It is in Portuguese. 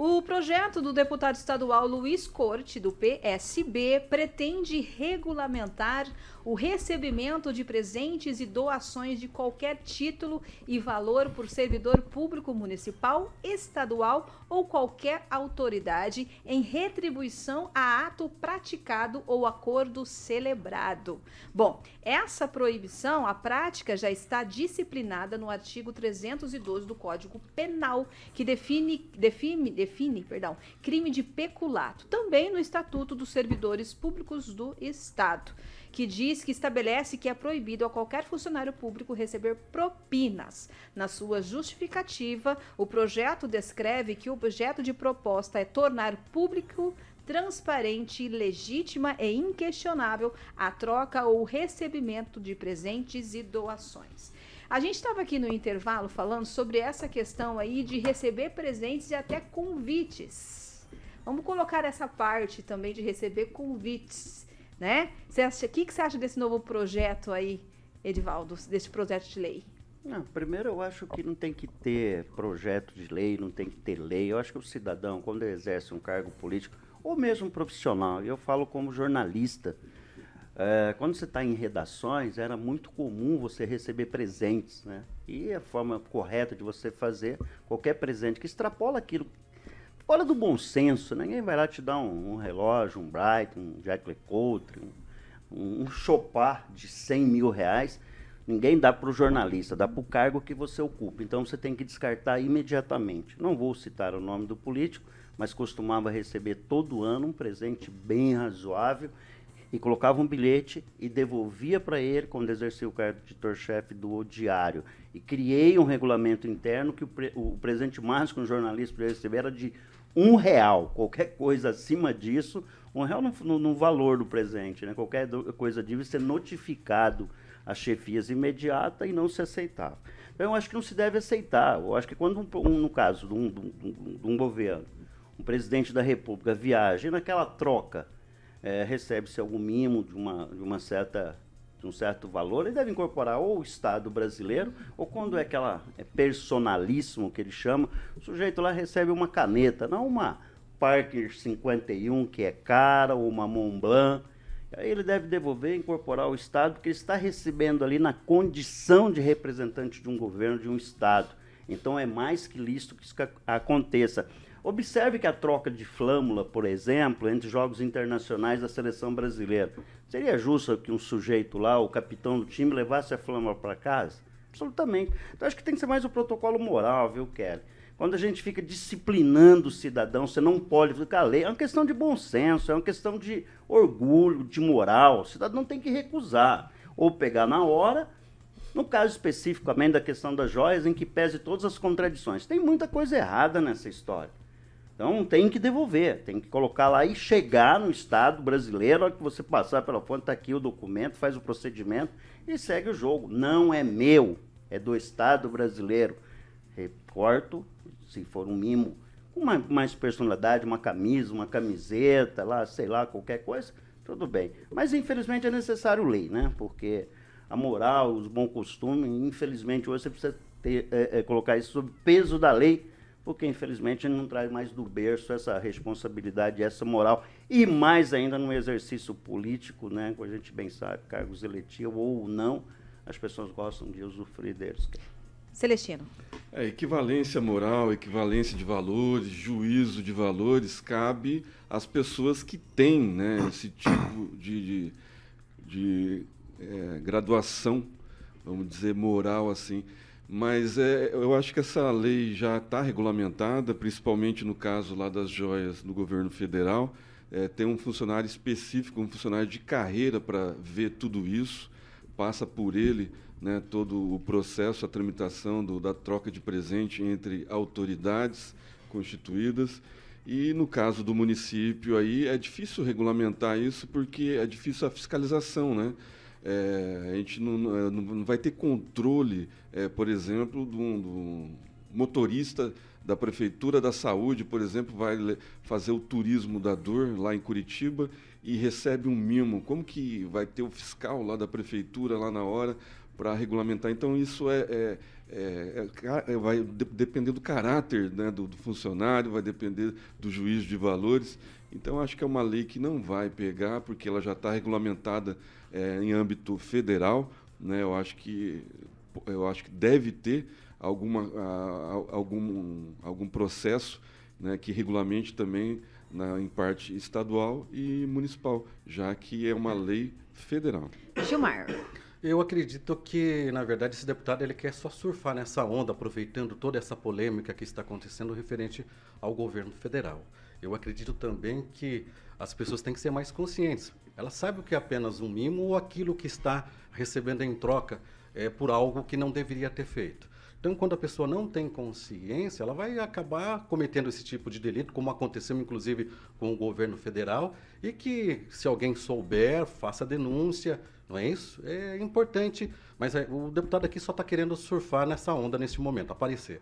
O projeto do deputado estadual Luiz Corte, do PSB, pretende regulamentar o recebimento de presentes e doações de qualquer título e valor por servidor público municipal, estadual ou qualquer autoridade em retribuição a ato praticado ou acordo celebrado. Bom, essa proibição, a prática já está disciplinada no artigo 312 do Código Penal, que define define, define define, perdão, crime de peculato, também no Estatuto dos Servidores Públicos do Estado, que diz que estabelece que é proibido a qualquer funcionário público receber propinas. Na sua justificativa, o projeto descreve que o objeto de proposta é tornar público transparente, legítima e inquestionável a troca ou recebimento de presentes e doações. A gente estava aqui no intervalo falando sobre essa questão aí de receber presentes e até convites. Vamos colocar essa parte também de receber convites, né? Você acha, o que, que você acha desse novo projeto aí, Edivaldo, desse projeto de lei? Não, primeiro eu acho que não tem que ter projeto de lei, não tem que ter lei. Eu acho que o cidadão, quando exerce um cargo político, ou mesmo profissional, eu falo como jornalista, é, quando você está em redações, era muito comum você receber presentes, né? E a forma correta de você fazer qualquer presente que extrapola aquilo. Olha do bom senso, né? ninguém vai lá te dar um, um relógio, um Bright, um Jack LeCoultre, um, um Chopar de 100 mil reais. Ninguém dá para o jornalista, dá para o cargo que você ocupa. Então você tem que descartar imediatamente. Não vou citar o nome do político, mas costumava receber todo ano um presente bem razoável e colocava um bilhete e devolvia para ele quando exercia o cargo de editor-chefe do Diário. E criei um regulamento interno que o, pre, o presente máximo que um jornalista poderia receber era de um real. Qualquer coisa acima disso, um real no, no, no valor do presente, né? qualquer do, coisa devia ser notificado às chefias imediata e não se aceitava. Então, eu acho que não se deve aceitar. Eu acho que quando, um, um, no caso de um, de um governo, um presidente da República viaja e naquela troca é, recebe-se algum mimo de uma, de uma certa de um certo valor, ele deve incorporar ou o Estado brasileiro, ou quando é aquela é personalíssimo que ele chama, o sujeito lá recebe uma caneta, não uma Parker 51 que é cara, ou uma Montblanc, aí ele deve devolver, incorporar ao Estado, porque ele está recebendo ali na condição de representante de um governo, de um Estado. Então é mais que lícito que isso aconteça. Observe que a troca de flâmula, por exemplo, entre jogos internacionais da seleção brasileira, seria justo que um sujeito lá, o capitão do time, levasse a flâmula para casa? Absolutamente. Então acho que tem que ser mais o um protocolo moral, viu, Kelly? Quando a gente fica disciplinando o cidadão, você não pode ficar lei. É uma questão de bom senso, é uma questão de orgulho, de moral. O cidadão tem que recusar ou pegar na hora no caso especificamente da questão das joias, em que pese todas as contradições, tem muita coisa errada nessa história. Então tem que devolver, tem que colocar lá e chegar no Estado brasileiro, hora que você passar pela fonte, está aqui o documento, faz o procedimento e segue o jogo. Não é meu, é do Estado brasileiro. Reporto, se for um mimo, com mais personalidade, uma camisa, uma camiseta, lá, sei lá, qualquer coisa, tudo bem. Mas infelizmente é necessário lei, né? Porque a moral, os bons costumes, infelizmente hoje você precisa ter, é, é, colocar isso sob peso da lei porque infelizmente ele não traz mais do berço essa responsabilidade, essa moral, e mais ainda no exercício político, né, como a gente bem sabe, cargos eletivos ou não, as pessoas gostam de usufruir deles. Celestino. É, equivalência moral, equivalência de valores, juízo de valores, cabe às pessoas que têm né, esse tipo de, de, de é, graduação, vamos dizer, moral assim. Mas é, eu acho que essa lei já está regulamentada, principalmente no caso lá das joias do governo federal. É, tem um funcionário específico, um funcionário de carreira para ver tudo isso, passa por ele né, todo o processo, a tramitação do, da troca de presente entre autoridades constituídas. E no caso do município aí é difícil regulamentar isso porque é difícil a fiscalização, né? É, a gente é, não, não, vai ter controle, é, por exemplo, do de um, motorista da Prefeitura da Saúde, por exemplo, vai fazer o turismo da dor lá em Curitiba e recebe um mimo. Como que vai ter o fiscal lá da Prefeitura lá na hora para regulamentar. Então, isso é, é, é, é, é vai depender do caráter né, do, do, funcionário, vai depender do juízo de valores. Então, acho que é uma lei que não vai pegar, porque ela já está regulamentada é, em âmbito federal. Né? Eu, acho que, eu acho que deve ter alguma, a, algum, algum processo né, que regulamente também na, em parte estadual e municipal, já que é uma lei federal. Gilmar. Eu acredito que, na verdade, esse deputado ele quer só surfar nessa onda, aproveitando toda essa polêmica que está acontecendo referente ao governo federal. Eu acredito também que as pessoas têm que ser mais conscientes. Elas sabem o que é apenas um mimo ou aquilo que está recebendo em troca é, por algo que não deveria ter feito. Então, quando a pessoa não tem consciência, ela vai acabar cometendo esse tipo de delito, como aconteceu inclusive com o governo federal, e que se alguém souber, faça denúncia, não é isso? É importante, mas é, o deputado aqui só está querendo surfar nessa onda nesse momento, aparecer.